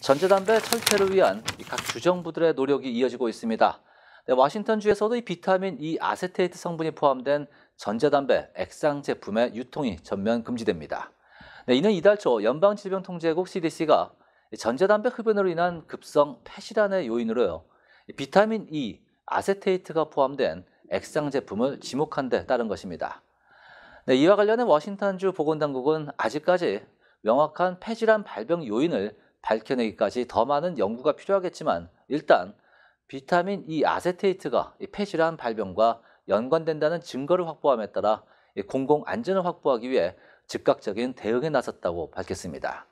전자담배 철폐를 위한 각 주정부들의 노력이 이어지고 있습니다. 네, 와싱턴주에서도 이 비타민 E 아세테이트 성분이 포함된 전자담배 액상 제품의 유통이 전면 금지됩니다. 네, 이는 이달 초 연방질병통제국 CDC가 전자담배 흡연으로 인한 급성 폐질환의 요인으로요. 비타민 E 아세테이트가 포함된 액상 제품을 지목한 데 따른 것입니다. 네, 이와 관련해 워싱턴주 보건당국은 아직까지 명확한 폐질환 발병 요인을 밝혀내기까지 더 많은 연구가 필요하겠지만 일단 비타민 E 아세테이트가 폐질환 발병과 연관된다는 증거를 확보함에 따라 공공 안전을 확보하기 위해 즉각적인 대응에 나섰다고 밝혔습니다.